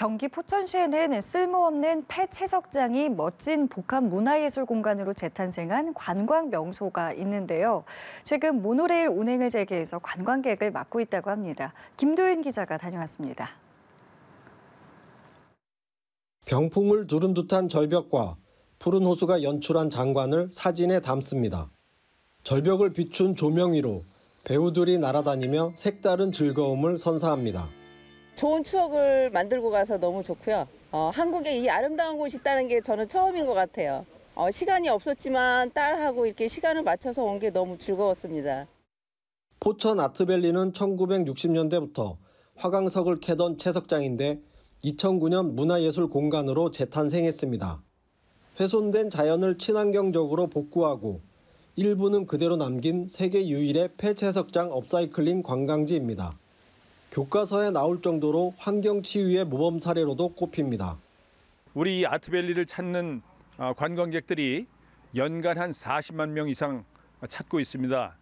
경기 포천시에는 쓸모없는 폐채석장이 멋진 복합 문화예술 공간으로 재탄생한 관광 명소가 있는데요. 최근 모노레일 운행을 재개해서 관광객을 맡고 있다고 합니다. 김도윤 기자가 다녀왔습니다. 병풍을 두른 듯한 절벽과 푸른 호수가 연출한 장관을 사진에 담습니다. 절벽을 비춘 조명 위로 배우들이 날아다니며 색다른 즐거움을 선사합니다. 좋은 추억을 만들고 가서 너무 좋고요. 어, 한국에 이 아름다운 곳이 있다는 게 저는 처음인 것 같아요. 어, 시간이 없었지만 딸하고 이렇게 시간을 맞춰서 온 게 너무 즐거웠습니다. 포천 아트밸리는 1960년대부터 화강석을 캐던 채석장인데 2009년 문화예술 공간으로 재탄생했습니다. 훼손된 자연을 친환경적으로 복구하고 일부는 그대로 남긴 세계 유일의 폐채석장 업사이클링 관광지입니다. 교과서에 나올 정도로 환경치유의 모범 사례로도 꼽힙니다. 우리 아트밸리를 찾는 어, 관광객들이 연간 한 40만 명 이상 찾고 있습니다.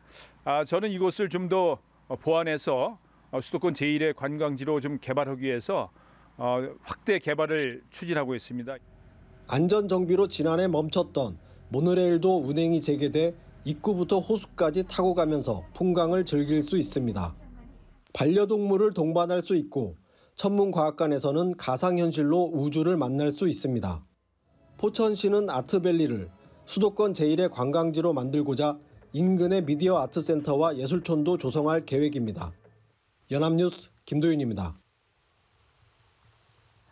아, 저는 이곳을 좀 더 보완해서 어, 수도권 제1의 관광지로 좀 개발하기 위해서 어, 확대 개발을 추진하고 있습니다. 안전 정비로 지난해 멈췄던 모노레일도 운행이 재개돼 입구부터 호수까지 타고 가면서 풍광을 즐길 수 있습니다. 반려동물을 동반할 수 있고 천문과학관에서는 가상현실로 우주를 만날 수 있습니다. 포천시는 아트밸리를 수도권 제1의 관광지로 만들고자 인근의 미디어 아트센터와 예술촌도 조성할 계획입니다. 연합뉴스 김도윤입니다.